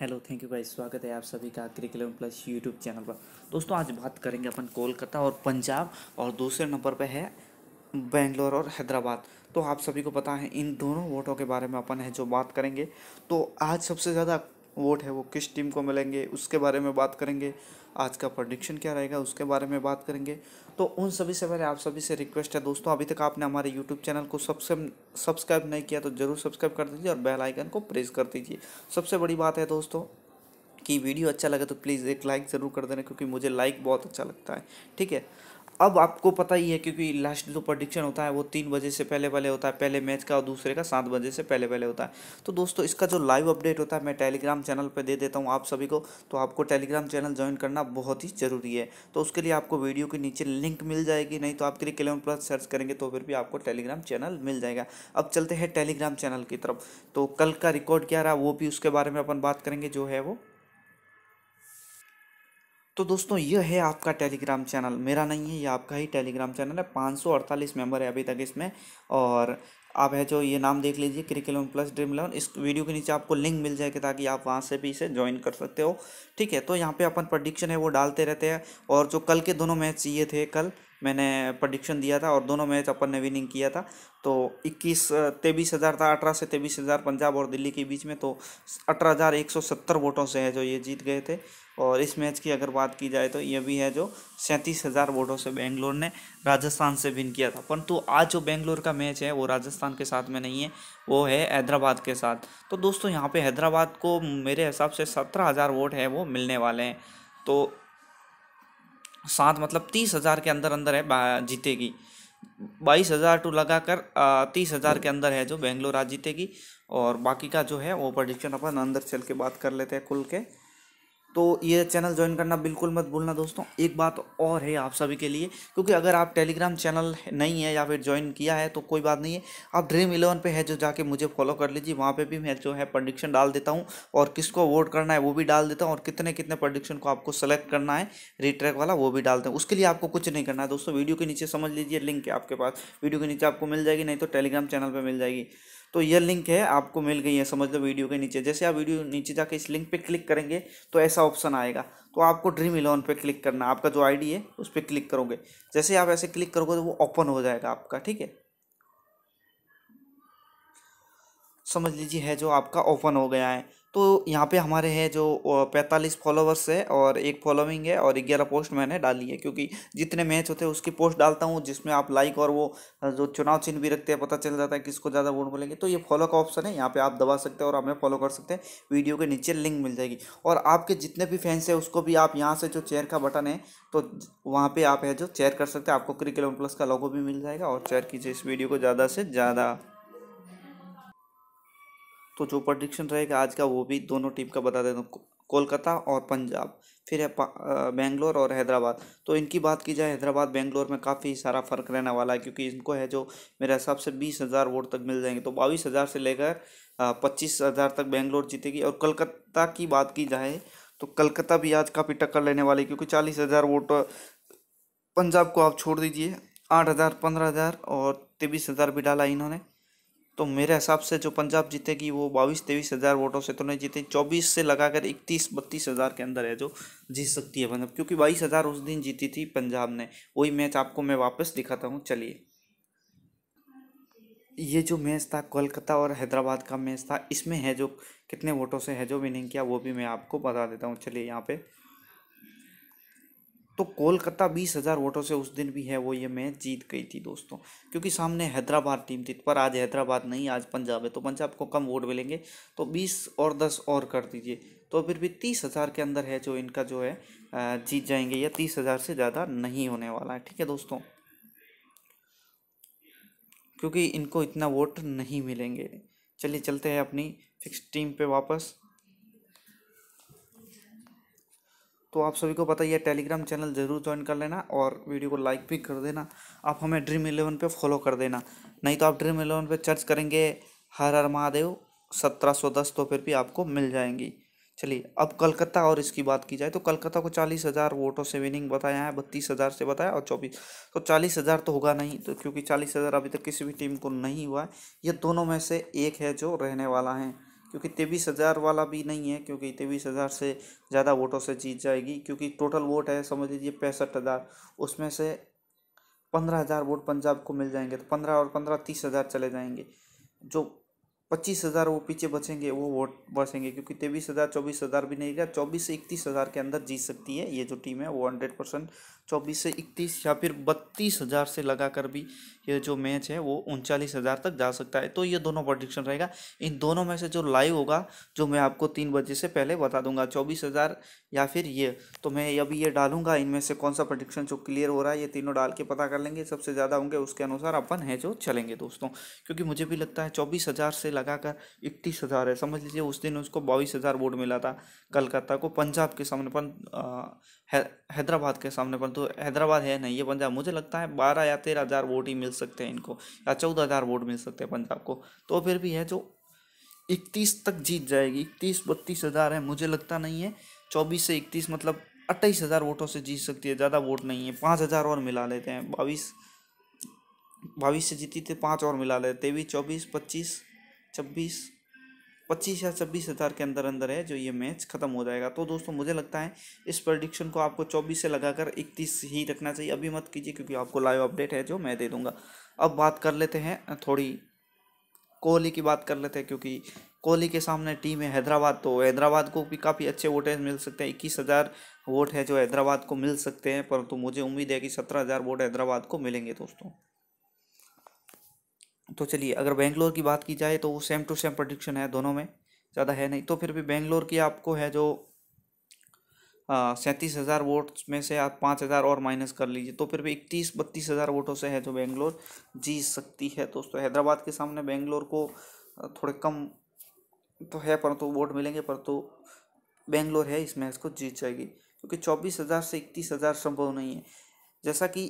hello thank you भाई स्वागत है आप सभी का क्रिकुलम प्लस यूट्यूब चैनल पर दोस्तों आज बात करेंगे अपन कोलकाता और पंजाब और दूसरे नंबर पे है बेंगलोर और हैदराबाद तो आप सभी को पता है इन दोनों वोटों के बारे में अपन है जो बात करेंगे तो आज सबसे ज़्यादा वोट है वो किस टीम को मिलेंगे उसके बारे में बात करेंगे आज का प्रोडिक्शन क्या रहेगा उसके बारे में बात करेंगे तो उन सभी से पहले आप सभी से रिक्वेस्ट है दोस्तों अभी तक आपने हमारे यूट्यूब चैनल को सबसे सब्सक्राइब नहीं किया तो ज़रूर सब्सक्राइब कर दीजिए और बेल आइकन को प्रेस कर दीजिए सबसे बड़ी बात है दोस्तों कि वीडियो अच्छा लगे तो प्लीज़ एक लाइक ज़रूर कर देना क्योंकि मुझे लाइक बहुत अच्छा लगता है ठीक है अब आपको पता ही है क्योंकि लास्ट जो प्रडिक्शन होता है वो तीन बजे से पहले पहले होता है पहले मैच का और दूसरे का सात बजे से पहले पहले होता है तो दोस्तों इसका जो लाइव अपडेट होता है मैं टेलीग्राम चैनल पर दे देता हूँ आप सभी को तो आपको टेलीग्राम चैनल ज्वाइन करना बहुत ही ज़रूरी है तो उसके लिए आपको वीडियो के नीचे लिंक मिल जाएगी नहीं तो आपके लिए क्लेवन प्लस सर्च करेंगे तो फिर भी आपको टेलीग्राम चैनल मिल जाएगा अब चलते हैं टेलीग्राम चैनल की तरफ तो कल का रिकॉर्ड क्या रहा वो भी उसके बारे में अपन बात करेंगे जो है वो तो दोस्तों यह है आपका टेलीग्राम चैनल मेरा नहीं है ये आपका ही टेलीग्राम चैनल है पाँच सौ अड़तालीस मेम्बर है अभी तक इसमें और आप है जो ये नाम देख लीजिए क्रिकुलम प्लस ड्रीम इलेवन इस वीडियो के नीचे आपको लिंक मिल जाएगा ताकि आप वहाँ से भी इसे ज्वाइन कर सकते हो ठीक है तो यहाँ पे अपन प्रडिक्शन है वो डालते रहते हैं और जो कल के दोनों मैच ये थे कल मैंने प्रडिक्शन दिया था और दोनों मैच अपन ने विनिंग किया था तो इक्कीस तेईस हज़ार था अठारह से तेईस हज़ार पंजाब और दिल्ली के बीच में तो अठारह हज़ार एक सौ सत्तर वोटों से है जो ये जीत गए थे और इस मैच की अगर बात की जाए तो यह भी है जो सैंतीस हज़ार वोटों से बेंगलोर ने राजस्थान से विन किया था परंतु आज जो बेंगलोर का मैच है वो राजस्थान के साथ में नहीं है वो है हैदराबाद के साथ तो दोस्तों यहाँ पे हैदराबाद को मेरे हिसाब से सत्रह हज़ार वोट है वो मिलने वाले हैं तो सात मतलब तीस हज़ार के अंदर अंदर है जीतेगी बाईस हज़ार टू लगा कर तीस हज़ार के अंदर है जो बेंगलोर आज जीतेगी और बाकी का जो है वो प्रडिक्शन अपन अंदर चल के बात कर लेते हैं कुल के तो ये चैनल ज्वाइन करना बिल्कुल मत भूलना दोस्तों एक बात और है आप सभी के लिए क्योंकि अगर आप टेलीग्राम चैनल नहीं है या फिर ज्वाइन किया है तो कोई बात नहीं है आप ड्रीम इलेवन पे है जो जाके मुझे फॉलो कर लीजिए वहाँ पे भी मैं जो है प्रडिक्शन डाल देता हूँ और किसको वोट करना है वो भी डाल देता हूँ और कितने कितने प्रडिक्शन को आपको सेलेक्ट करना है रिट्रैक वाला वो भी डालते हैं उसके लिए आपको कुछ नहीं करना है दोस्तों वीडियो के नीचे समझ लीजिए लिंक है आपके पास वीडियो के नीचे आपको मिल जाएगी नहीं तो टेलीग्राम चैनल पर मिल जाएगी तो यह लिंक है आपको मिल गई है समझ लो वीडियो के नीचे जैसे आप वीडियो नीचे जाके इस लिंक पे क्लिक करेंगे तो ऐसा ऑप्शन आएगा तो आपको ड्रीम इलेवन पे क्लिक करना आपका जो आईडी है उस पर क्लिक करोगे जैसे आप ऐसे क्लिक करोगे तो वो ओपन हो जाएगा आपका ठीक है समझ लीजिए है जो आपका ओपन हो गया है तो यहाँ पे हमारे हैं जो पैंतालीस फॉलोवर्स है और एक फॉलोइंग है और ग्यारह पोस्ट मैंने डाली है क्योंकि जितने मैच होते हैं उसकी पोस्ट डालता हूँ जिसमें आप लाइक और वो जो चुनाव चिन्ह भी रखते हैं पता चल जाता है किसको ज़्यादा वोट मिलेंगे तो ये फॉलो का ऑप्शन है यहाँ पर आप दबा सकते हैं और हमें फॉलो कर सकते हैं वीडियो के नीचे लिंक मिल जाएगी और आपके जितने भी फैंस हैं उसको भी आप यहाँ से जो चेयर का बटन है तो वहाँ पर आप है जो चेयर कर सकते हैं आपको क्रिकेट प्लस का लोगो भी मिल जाएगा और चेयर कीजिए इस वीडियो को ज़्यादा से ज़्यादा तो जो प्रडिक्शन रहेगा आज का वो भी दोनों टीम का बता देता हूँ कोलकाता और पंजाब फिर है बेंगलोर और हैदराबाद तो इनकी बात की जाए हैदराबाद बेंगलोर में काफ़ी सारा फ़र्क रहने वाला है क्योंकि इनको है जो मेरे हिसाब से बीस हज़ार वोट तक मिल जाएंगे तो बाईस हज़ार से लेकर पच्चीस हज़ार तक बेंगलोर जीतेगी और कलकत्ता की बात की जाए तो कलकत्ता भी आज काफ़ी टक्कर लेने वाली क्योंकि चालीस हज़ार वोट पंजाब को आप छोड़ दीजिए आठ हज़ार पंद्रह हज़ार और तेईस हज़ार भी डाला इन्होंने तो मेरे हिसाब से जो पंजाब जीतेगी वो बाईस तेईस हज़ार वोटों से तो नहीं जीते चौबीस से लगाकर इकतीस बत्तीस हज़ार के अंदर है जो जीत सकती है पंजाब मतलब, क्योंकि बाईस हज़ार उस दिन जीती थी पंजाब ने वही मैच आपको मैं वापस दिखाता हूँ चलिए ये जो मैच था कोलकाता और हैदराबाद का मैच था इसमें है जो कितने वोटों से है जो विनिंग किया वो भी मैं आपको बता देता हूँ चलिए यहाँ पे तो कोलकाता बीस हज़ार वोटों से उस दिन भी है वो ये मैच जीत गई थी दोस्तों क्योंकि सामने हैदराबाद टीम थी पर आज हैदराबाद नहीं आज पंजाब है तो पंजाब को कम वोट मिलेंगे तो बीस और दस और कर दीजिए तो फिर भी तीस हज़ार के अंदर है जो इनका जो है जीत जाएंगे या तीस हज़ार से ज़्यादा नहीं होने वाला है ठीक है दोस्तों क्योंकि इनको इतना वोट नहीं मिलेंगे चलिए चलते हैं अपनी फिक्स टीम पर वापस तो आप सभी को पता ही है टेलीग्राम चैनल ज़रूर ज्वाइन कर लेना और वीडियो को लाइक भी कर देना आप हमें ड्रीम इलेवन पे फॉलो कर देना नहीं तो आप ड्रीम इलेवन पे चर्च करेंगे हर हर महादेव सत्रह सौ दस तो फिर भी आपको मिल जाएंगी चलिए अब कलकत्ता और इसकी बात की जाए तो कलकत्ता को चालीस हज़ार वोटों से विनिंग बताया है बत्तीस हज़ार से बताया और चौबीस तो चालीस हज़ार तो होगा नहीं तो क्योंकि चालीस हज़ार अभी तक किसी भी टीम को नहीं हुआ है ये दोनों में से एक है जो रहने वाला है क्योंकि तेईस हज़ार वाला भी नहीं है क्योंकि तेईस हज़ार से ज़्यादा वोटों से जीत जाएगी क्योंकि टोटल वोट है समझ लीजिए पैंसठ हज़ार उसमें से पंद्रह हज़ार वोट पंजाब को मिल जाएंगे तो पंद्रह और पंद्रह तीस हज़ार चले जाएंगे जो पच्चीस हज़ार वो पीछे बचेंगे वो वोट बचेंगे क्योंकि तेईस हज़ार चौबीस हज़ार भी नहीं गया चौबीस से इकतीस हज़ार के अंदर जीत सकती है ये जो टीम है वो हंड्रेड परसेंट चौबीस से इकतीस या फिर बत्तीस हज़ार से लगाकर भी ये जो मैच है वो उनचालीस हज़ार तक जा सकता है तो ये दोनों प्रोडिक्शन रहेगा इन दोनों में से जो लाइव होगा जो मैं आपको तीन बजे से पहले बता दूंगा चौबीस हज़ार या फिर ये तो मैं अभी ये डालूंगा इनमें से कौन सा प्रोडिक्शन जो क्लियर हो रहा है ये तीनों डाल के पता कर लेंगे सबसे ज़्यादा होंगे उसके अनुसार अपन है जो चलेंगे दोस्तों क्योंकि मुझे भी लगता है चौबीस हज़ार से कर इकतीस हज़ार है समझ लीजिए उस दिन उसको बाईस हज़ार वोट मिला था कलकत्ता को पंजाब के सामने पन है, हैदराबाद के सामने पर तो हैदराबाद है नहीं ये पंजाब मुझे लगता है बारह या तेरह हज़ार वोट ही मिल सकते हैं इनको या चौदह हज़ार वोट मिल सकते हैं पंजाब को तो फिर भी है जो इकतीस तक जीत जाएगी इकतीस बत्तीस हज़ार है मुझे लगता नहीं है चौबीस से इकतीस मतलब अट्ठाईस हज़ार वोटों से जीत सकती है ज़्यादा वोट नहीं है पाँच हज़ार और मिला लेते हैं बाईस बाईस से जीती थी पाँच और मिला लेते तेईस चौबीस पच्चीस छब्बीस पच्चीस या छब्बीस हज़ार के अंदर अंदर है जो ये मैच ख़त्म हो जाएगा तो दोस्तों मुझे लगता है इस प्रडिक्शन को आपको चौबीस से लगाकर इकतीस ही रखना चाहिए अभी मत कीजिए क्योंकि आपको लाइव अपडेट है जो मैं दे दूंगा अब बात कर लेते हैं थोड़ी कोहली की बात कर लेते हैं क्योंकि कोहली के सामने टीम है हैदराबाद तो हैदराबाद को भी काफ़ी अच्छे वोटेज मिल सकते हैं इक्कीस हज़ार वोट है जो हैदराबाद को मिल सकते हैं परंतु मुझे उम्मीद है कि सत्रह हज़ार वोट हैदराबाद को मिलेंगे दोस्तों तो चलिए अगर बेंगलोर की बात की जाए तो वो सेम टू सेम प्रोडिक्शन है दोनों में ज़्यादा है नहीं तो फिर भी बेंगलोर की आपको है जो सैंतीस हज़ार वोट्स में से आप पाँच हज़ार और माइनस कर लीजिए तो फिर भी इकतीस बत्तीस हज़ार वोटों से है जो बेंगलोर जीत सकती है दोस्तों हैदराबाद के सामने बेंगलोर को थोड़े कम तो है परंतु तो वोट मिलेंगे परंतु तो बेंगलोर है इस मैच को जीत जाएगी क्योंकि चौबीस हज़ार से इकतीस हज़ार संभव नहीं है जैसा कि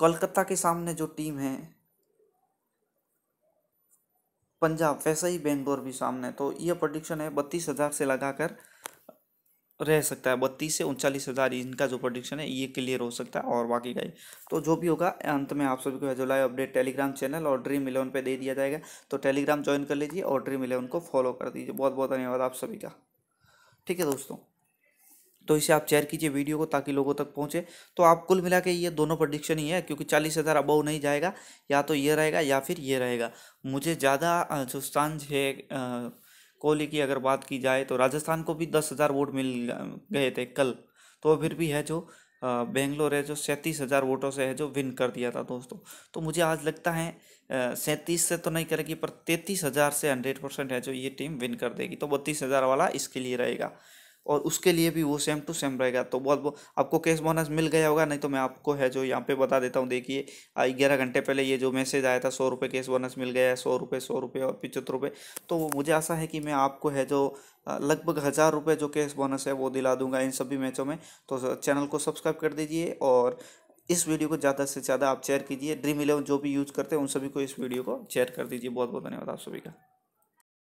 कोलकाता के सामने जो टीम है पंजाब वैसा ही बेंगलोर भी सामने तो यह प्रोडिक्शन है बत्तीस हज़ार से लगाकर रह सकता है बत्तीस से उनचालीस हज़ार इनका जो प्रोडिक्शन है ये क्लियर हो सकता है और बाकी का तो जो भी होगा अंत में आप सभी को जो लाइव अपडेट टेलीग्राम चैनल और ड्रीम इलेवन पे दे दिया जाएगा तो टेलीग्राम ज्वाइन कर लीजिए और ड्रीम इलेवन को फॉलो कर दीजिए बहुत बहुत धन्यवाद आप सभी का ठीक है दोस्तों तो इसे आप शेयर कीजिए वीडियो को ताकि लोगों तक पहुंचे तो आप कुल मिला के ये दोनों प्रडिक्शन ही है क्योंकि चालीस हज़ार अबव नहीं जाएगा या तो ये रहेगा या फिर ये रहेगा मुझे ज़्यादा जो सांझ है कोहली की अगर बात की जाए तो राजस्थान को भी दस हज़ार वोट मिल गए थे कल तो फिर भी है जो बेंगलोर है जो सैंतीस हज़ार वोटों से है जो विन कर दिया था दोस्तों तो मुझे आज लगता है सैंतीस से तो नहीं करेगी पर तैंतीस हज़ार से हंड्रेड परसेंट है जो ये टीम विन कर देगी तो बत्तीस हज़ार वाला इसके लिए रहेगा और उसके लिए भी वो सेम टू सेम रहेगा तो बहुत बहुत आपको कैश बोनस मिल गया होगा नहीं तो मैं आपको है जो यहाँ पे बता देता हूँ देखिए ग्यारह घंटे पहले ये जो मैसेज आया था सौ रुपये कैश बोनस मिल गया है सौ रुपये सौ रुपये और पिचहत्तर रुपये तो मुझे आशा है कि मैं आपको है जो लगभग हज़ार रुपये जो कैश बोनस है वो दिला दूंगा इन सभी मैचों में तो चैनल को सब्सक्राइब कर दीजिए और इस वीडियो को ज़्यादा से ज़्यादा आप शेयर कीजिए ड्रीम इलेवन जो भी यूज़ करते हैं उन सभी को इस वीडियो को शेयर कर दीजिए बहुत बहुत धन्यवाद आप सभी का